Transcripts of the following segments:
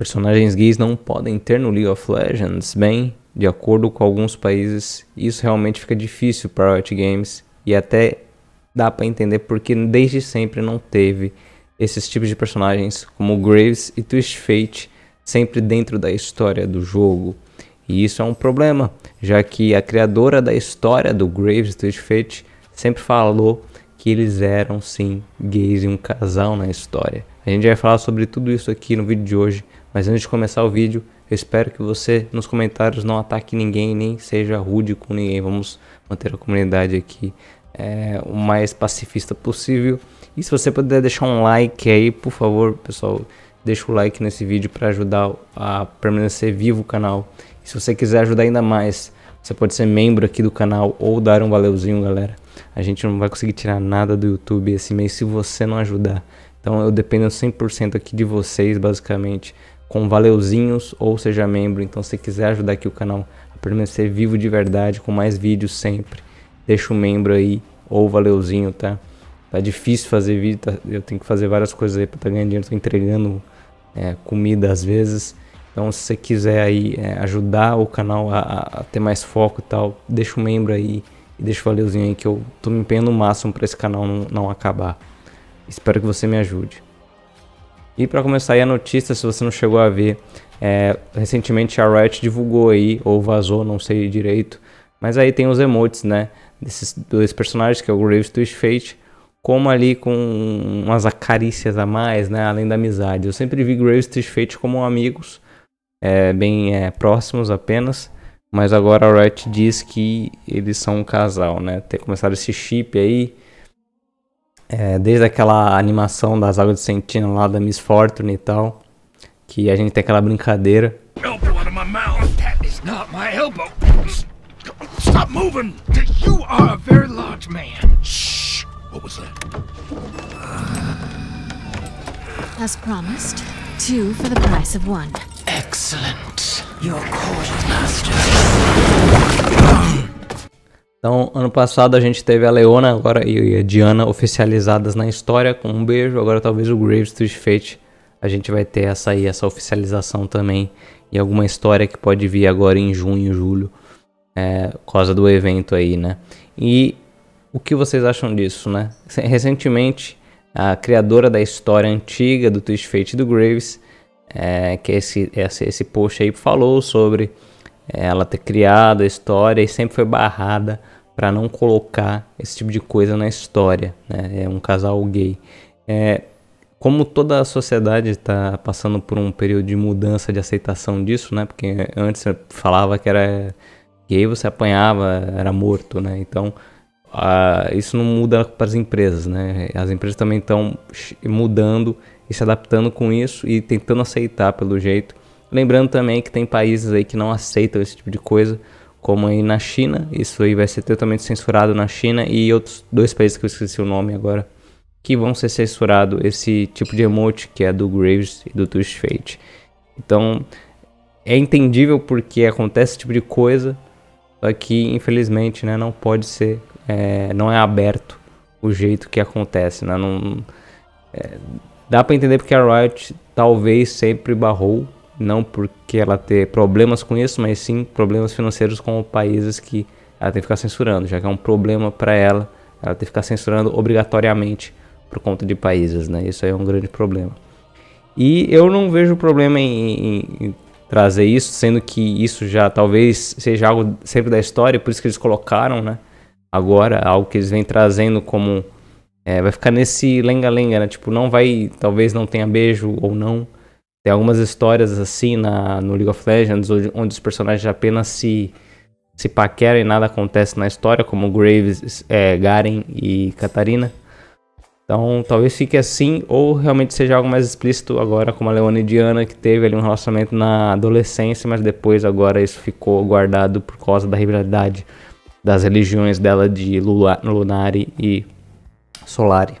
Personagens gays não podem ter no League of Legends, bem, de acordo com alguns países, isso realmente fica difícil para Riot Games e até dá para entender porque desde sempre não teve esses tipos de personagens como Graves e Twist Fate sempre dentro da história do jogo. E isso é um problema, já que a criadora da história do Graves e Twist Fate sempre falou que eles eram sim gays e um casal na história. A gente vai falar sobre tudo isso aqui no vídeo de hoje, mas antes de começar o vídeo, eu espero que você nos comentários não ataque ninguém, nem seja rude com ninguém. Vamos manter a comunidade aqui é, o mais pacifista possível. E se você puder deixar um like aí, por favor, pessoal, deixa o like nesse vídeo para ajudar a permanecer vivo o canal. E se você quiser ajudar ainda mais, você pode ser membro aqui do canal ou dar um valeuzinho, galera. A gente não vai conseguir tirar nada do YouTube esse mês se você não ajudar. Então eu dependo 100% aqui de vocês, basicamente, com valeuzinhos ou seja membro. Então, se quiser ajudar aqui o canal a permanecer vivo de verdade, com mais vídeos sempre, deixa o um membro aí ou valeuzinho, tá? Tá difícil fazer vídeo, tá? eu tenho que fazer várias coisas aí pra estar tá ganhando dinheiro, tô entregando é, comida às vezes. Então, se você quiser aí é, ajudar o canal a, a, ter mais foco e tal, deixa o um membro aí e deixa o valeuzinho aí que eu tô me empenhando o máximo para esse canal não, não acabar. Espero que você me ajude. E para começar aí a notícia, se você não chegou a ver, é, recentemente a Riot divulgou aí, ou vazou, não sei direito, mas aí tem os emotes, né? Desses dois personagens, que é o Graves e o Fate, como ali com umas acarícias a mais, né? Além da amizade. Eu sempre vi Graves e Fate como amigos, é, bem é, próximos apenas. Mas agora a Riot diz que eles são um casal, né? Ter começado esse chip aí é, desde aquela animação das águas de sentina lá da Miss Fortune e tal, que a gente tem aquela brincadeira. As promised, two for the price of one. Excellent. Your quartermaster. Então, ano passado a gente teve a Leona agora e a Diana oficializadas na história com um beijo. Agora talvez o Graves Twist Fate a gente vai ter essa aí, essa oficialização também e alguma história que pode vir agora em junho, julho, é, por causa do evento aí, né? E o que vocês acham disso, né? Recentemente, a criadora da história antiga do Twist Fate do Graves, é, que é esse, esse, esse post aí falou sobre ela ter criado a história e sempre foi barrada para não colocar esse tipo de coisa na história, né? É um casal gay. É, como toda a sociedade está passando por um período de mudança de aceitação disso, né? Porque antes falava que era gay, você apanhava, era morto, né? Então a, isso não muda para as empresas, né? As empresas também estão mudando e se adaptando com isso e tentando aceitar pelo jeito. Lembrando também que tem países aí que não aceitam esse tipo de coisa como aí na China. Isso aí vai ser totalmente censurado na China e outros dois países que eu esqueci o nome agora, que vão ser censurado esse tipo de emote que é do Graves e do Twist Fate. Então é entendível porque acontece esse tipo de coisa, só que infelizmente né, não pode ser, é, não é aberto o jeito que acontece, né? Não, é, dá para entender porque a Riot talvez sempre barrou não porque ela ter problemas com isso, mas sim problemas financeiros com países que ela tem que ficar censurando, já que é um problema para ela, ela tem que ficar censurando obrigatoriamente por conta de países, né? Isso aí é um grande problema. E eu não vejo problema em, em, em trazer isso, sendo que isso já talvez seja algo sempre da história, por isso que eles colocaram, né? Agora, algo que eles vêm trazendo como. É, vai ficar nesse lenga-lenga, né? Tipo, não vai. Talvez não tenha beijo ou não tem algumas histórias assim na, no League of Legends onde, onde os personagens apenas se, se paqueram e nada acontece na história, como Graves, é, Garen e Catarina. Então talvez fique assim, ou realmente seja algo mais explícito agora, como a Leona e Diana, que teve ali um relacionamento na adolescência, mas depois agora isso ficou guardado por causa da rivalidade das religiões dela de Lula, Lunari e Solari.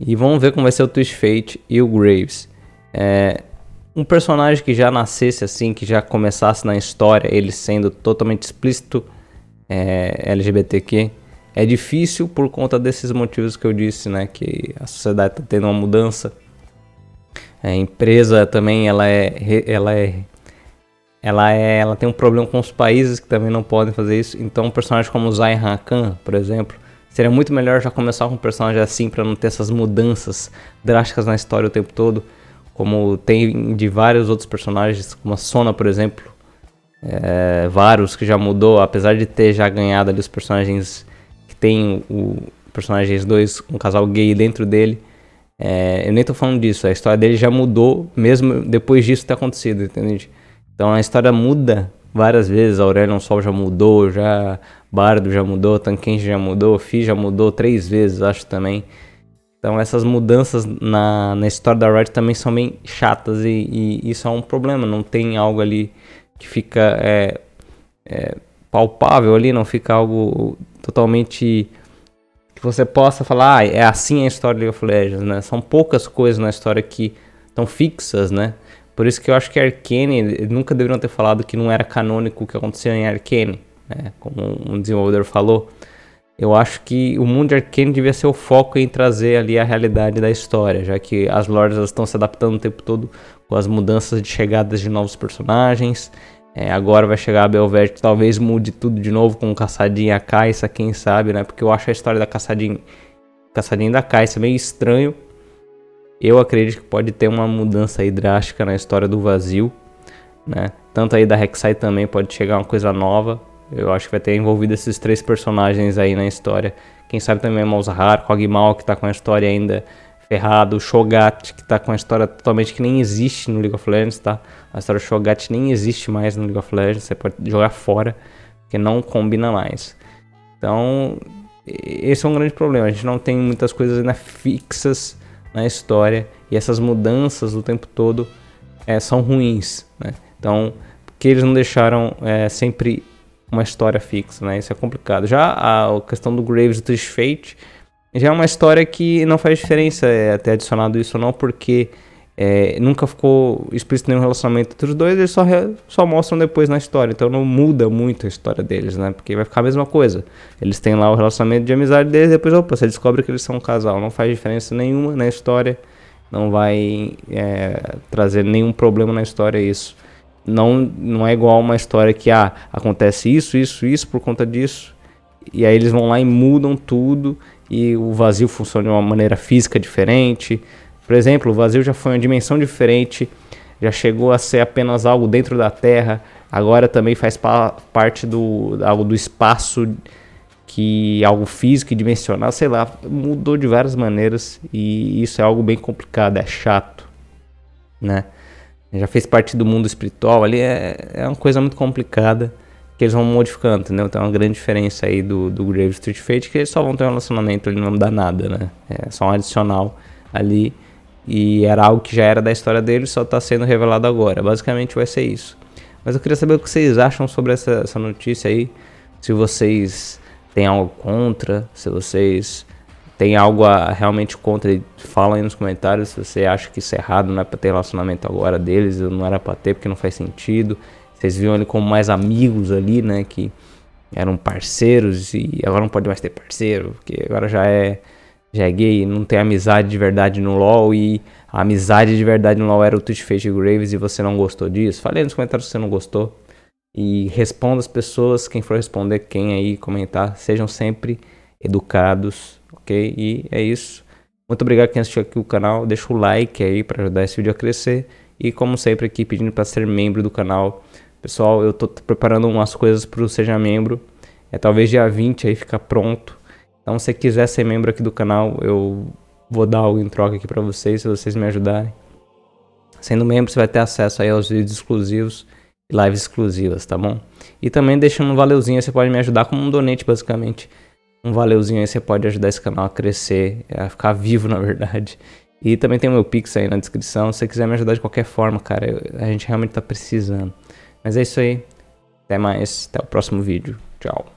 E vamos ver como vai ser o Twist Fate e o Graves é, um personagem que já nascesse assim, que já começasse na história, ele sendo totalmente explícito é, LGBTQ, é difícil por conta desses motivos que eu disse, né? Que a sociedade está tendo uma mudança. É, a empresa também, ela é, ela é, ela é, ela tem um problema com os países que também não podem fazer isso. Então, um personagem como o Zayn por exemplo, seria muito melhor já começar com um personagem assim para não ter essas mudanças drásticas na história o tempo todo como tem de vários outros personagens, como a Sona, por exemplo. É, Varus, que já mudou, apesar de ter já ganhado ali os personagens que tem o personagens dois, um casal gay dentro dele. É, eu nem tô falando disso, a história dele já mudou mesmo depois disso ter acontecido, entende? Então a história muda várias vezes, Aurelion Sol já mudou, já Bardo já mudou, Tanquenji já mudou, Fi já mudou três vezes, acho também. Então essas mudanças na, na história da Riot também são bem chatas e, e isso é um problema. Não tem algo ali que fica é, é, palpável ali, não fica algo totalmente que você possa falar, ah, é assim a história de League of Legends, né? São poucas coisas na história que estão fixas, né? Por isso que eu acho que Arkane nunca deveriam ter falado que não era canônico o que acontecia em Arkane, né? Como um desenvolvedor falou eu acho que o mundo de Arcane devia ser o foco em trazer ali a realidade da história, já que as lords estão se adaptando o tempo todo com as mudanças de chegadas de novos personagens. É, agora vai chegar a Belvete, talvez mude tudo de novo com Caçadinha e a Caixa, quem sabe, né? Porque eu acho a história da Caçadinha, Caçadinha da Caixa meio estranho. Eu acredito que pode ter uma mudança aí drástica na história do vazio, né? Tanto aí da Rek'Sai também pode chegar uma coisa nova. Eu acho que vai ter envolvido esses três personagens aí na história. Quem sabe também é Malzahar, Kog'Maw, que tá com a história ainda ferrada, o Shogat, que tá com a história totalmente que nem existe no League of Legends, tá? A história do Shogat nem existe mais no League of Legends, você pode jogar fora, porque não combina mais. Então, esse é um grande problema, a gente não tem muitas coisas ainda fixas na história, e essas mudanças o tempo todo é, são ruins, né? Então, porque eles não deixaram é, sempre uma história fixa, né? Isso é complicado. Já a questão do Graves e Fate já é uma história que não faz diferença é, ter adicionado isso ou não, porque é, nunca ficou explícito nenhum relacionamento entre os dois, eles só, só mostram depois na história, então não muda muito a história deles, né? Porque vai ficar a mesma coisa. Eles têm lá o relacionamento de amizade deles, depois, opa, você descobre que eles são um casal, não faz diferença nenhuma na história, não vai é, trazer nenhum problema na história isso. Não, não é igual uma história que ah, acontece isso, isso, isso por conta disso. E aí eles vão lá e mudam tudo e o vazio funciona de uma maneira física diferente. Por exemplo, o vazio já foi uma dimensão diferente, já chegou a ser apenas algo dentro da Terra, agora também faz pa parte do algo do espaço que algo físico e dimensional, sei lá, mudou de várias maneiras e isso é algo bem complicado, é chato, né? já fez parte do mundo espiritual ali, é, é uma coisa muito complicada que eles vão modificando, entendeu? Então é uma grande diferença aí do, do Grave Street Fate, que eles só vão ter um relacionamento, ele não dá nada, né? É só um adicional ali, e era algo que já era da história dele, só tá sendo revelado agora. Basicamente vai ser isso. Mas eu queria saber o que vocês acham sobre essa, essa notícia aí, se vocês têm algo contra, se vocês tem algo a, realmente contra, fala aí nos comentários se você acha que isso é errado, não é pra ter relacionamento agora deles, não era pra ter porque não faz sentido. Vocês viam ele como mais amigos ali, né? Que eram parceiros e agora não pode mais ter parceiro, porque agora já é já é gay, não tem amizade de verdade no LoL e a amizade de verdade no LoL era o face Graves e você não gostou disso. Fale aí nos comentários se você não gostou e responda as pessoas, quem for responder, quem aí comentar, sejam sempre educados ok? E é isso. Muito obrigado quem assistiu aqui o canal. Deixa o like aí para ajudar esse vídeo a crescer. E como sempre aqui pedindo para ser membro do canal. Pessoal, eu estou preparando umas coisas para o Seja Membro. É talvez dia 20 aí ficar pronto. Então se quiser ser membro aqui do canal, eu vou dar algo em troca aqui para vocês, se vocês me ajudarem. Sendo membro, você vai ter acesso aí aos vídeos exclusivos e lives exclusivas, tá bom? E também deixando um valeuzinho, você pode me ajudar como um donate, basicamente um valeuzinho aí, você pode ajudar esse canal a crescer, a ficar vivo, na verdade. E também tem o meu Pix aí na descrição, se você quiser me ajudar de qualquer forma, cara, a gente realmente tá precisando. Mas é isso aí, até mais, até o próximo vídeo, tchau.